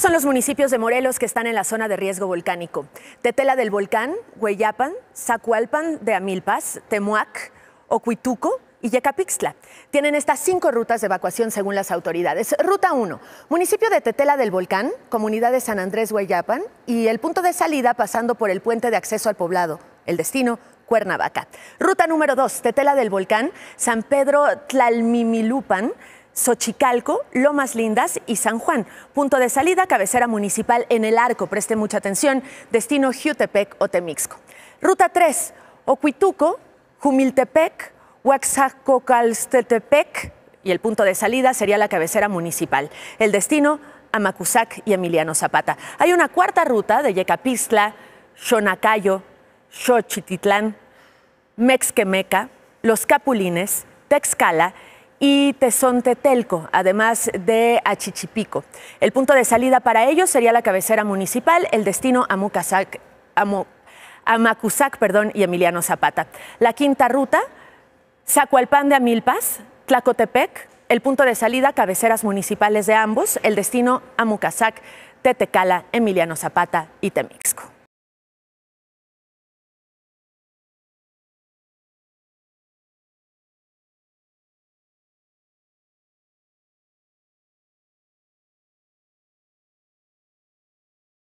son los municipios de Morelos que están en la zona de riesgo volcánico. Tetela del Volcán, Hueyapan, Zacualpan de Amilpas, Temuac, Ocuituco y Yecapixtla. Tienen estas cinco rutas de evacuación según las autoridades. Ruta 1, municipio de Tetela del Volcán, comunidad de San Andrés Hueyapan y el punto de salida pasando por el puente de acceso al poblado. El destino, Cuernavaca. Ruta número 2, Tetela del Volcán, San Pedro Tlalmimilupan, Xochicalco, Lomas Lindas y San Juan. Punto de salida, cabecera municipal en el arco. Preste mucha atención. Destino Jutepec o Temixco. Ruta 3, Ocuituco, Jumiltepec, Huaxacocalstetepec y el punto de salida sería la cabecera municipal. El destino, Amacuzac y Emiliano Zapata. Hay una cuarta ruta de Yecapistla, Xonacayo, Xochititlán, Mexquemeca, Los Capulines, Texcala y Tezontetelco, además de Achichipico. El punto de salida para ellos sería la cabecera municipal, el destino a perdón, y Emiliano Zapata. La quinta ruta, Zacualpán de Amilpas, Tlacotepec, el punto de salida, cabeceras municipales de ambos, el destino a Mucasac, Tetecala, Emiliano Zapata y Temixco.